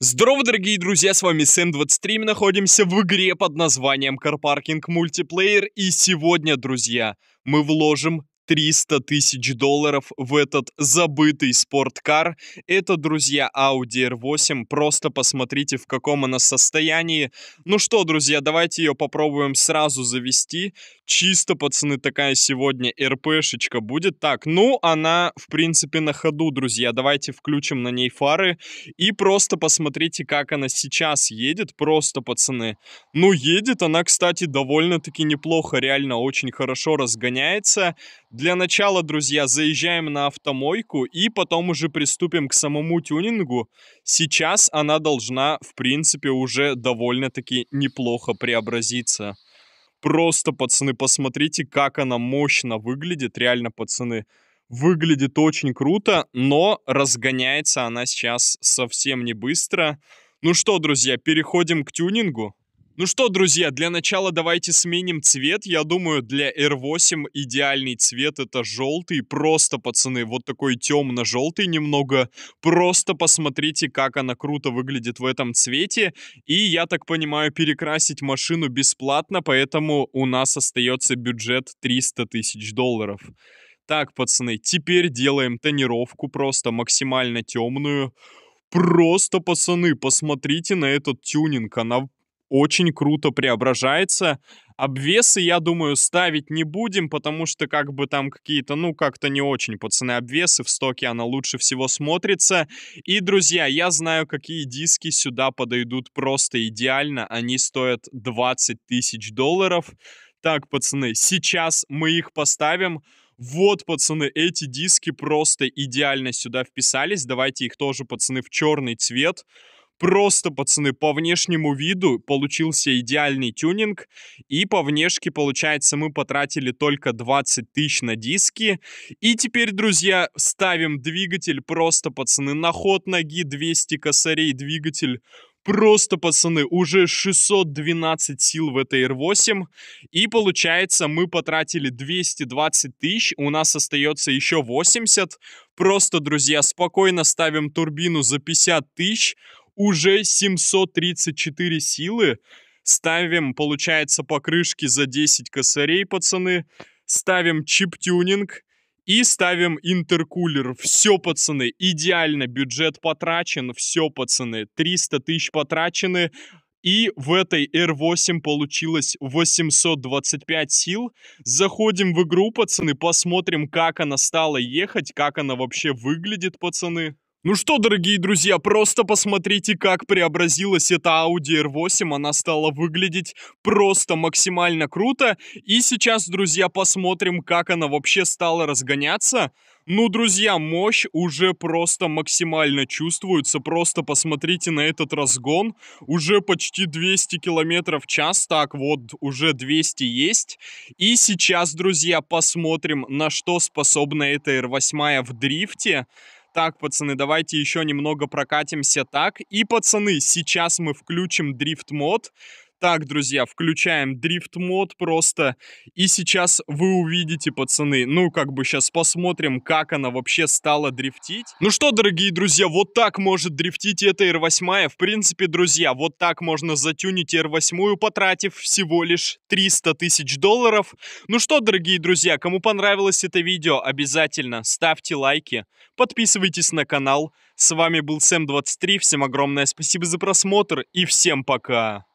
Здорово, дорогие друзья, с вами Сэм23, мы находимся в игре под названием Carparking Multiplayer, и сегодня, друзья, мы вложим 300 тысяч долларов в этот забытый спорткар. Это, друзья, Audi R8. Просто посмотрите, в каком она состоянии. Ну что, друзья, давайте ее попробуем сразу завести. Чисто, пацаны, такая сегодня РПшечка будет. Так, ну, она, в принципе, на ходу, друзья. Давайте включим на ней фары. И просто посмотрите, как она сейчас едет. Просто, пацаны. Ну, едет она, кстати, довольно-таки неплохо. Реально очень хорошо разгоняется. Для начала, друзья, заезжаем на автомойку и потом уже приступим к самому тюнингу. Сейчас она должна, в принципе, уже довольно-таки неплохо преобразиться. Просто, пацаны, посмотрите, как она мощно выглядит. Реально, пацаны, выглядит очень круто, но разгоняется она сейчас совсем не быстро. Ну что, друзья, переходим к тюнингу. Ну что, друзья, для начала давайте сменим цвет. Я думаю, для R8 идеальный цвет это желтый. Просто, пацаны, вот такой темно-желтый немного. Просто посмотрите, как она круто выглядит в этом цвете. И, я так понимаю, перекрасить машину бесплатно, поэтому у нас остается бюджет 300 тысяч долларов. Так, пацаны, теперь делаем тонировку просто максимально темную. Просто, пацаны, посмотрите на этот тюнинг. Она очень круто преображается. Обвесы, я думаю, ставить не будем, потому что как бы там какие-то, ну, как-то не очень, пацаны, обвесы в стоке, она лучше всего смотрится. И, друзья, я знаю, какие диски сюда подойдут просто идеально. Они стоят 20 тысяч долларов. Так, пацаны, сейчас мы их поставим. Вот, пацаны, эти диски просто идеально сюда вписались. Давайте их тоже, пацаны, в черный цвет. Просто, пацаны, по внешнему виду получился идеальный тюнинг, и по внешке, получается, мы потратили только 20 тысяч на диски. И теперь, друзья, ставим двигатель просто, пацаны, на ход ноги 200 косарей двигатель просто, пацаны, уже 612 сил в этой R8. И получается, мы потратили 220 тысяч, у нас остается еще 80. Просто, друзья, спокойно ставим турбину за 50 тысяч уже 734 силы. Ставим, получается, покрышки за 10 косарей, пацаны. Ставим чип-тюнинг и ставим интеркулер. Все, пацаны, идеально. Бюджет потрачен, все, пацаны. 300 тысяч потрачены. И в этой R8 получилось 825 сил. Заходим в игру, пацаны, посмотрим, как она стала ехать, как она вообще выглядит, пацаны. Ну что, дорогие друзья, просто посмотрите, как преобразилась эта Audi R8. Она стала выглядеть просто максимально круто. И сейчас, друзья, посмотрим, как она вообще стала разгоняться. Ну, друзья, мощь уже просто максимально чувствуется. Просто посмотрите на этот разгон. Уже почти 200 км в час. Так, вот, уже 200 есть. И сейчас, друзья, посмотрим, на что способна эта R8 в дрифте. Так, пацаны, давайте еще немного прокатимся так. И, пацаны, сейчас мы включим дрифт-мод. Так, друзья, включаем дрифт-мод просто. И сейчас вы увидите, пацаны, ну, как бы сейчас посмотрим, как она вообще стала дрифтить. Ну что, дорогие друзья, вот так может дрифтить эта R8. В принципе, друзья, вот так можно затюнить R8, потратив всего лишь 300 тысяч долларов. Ну что, дорогие друзья, кому понравилось это видео, обязательно ставьте лайки, подписывайтесь на канал. С вами был Сэм23, всем огромное спасибо за просмотр и всем пока!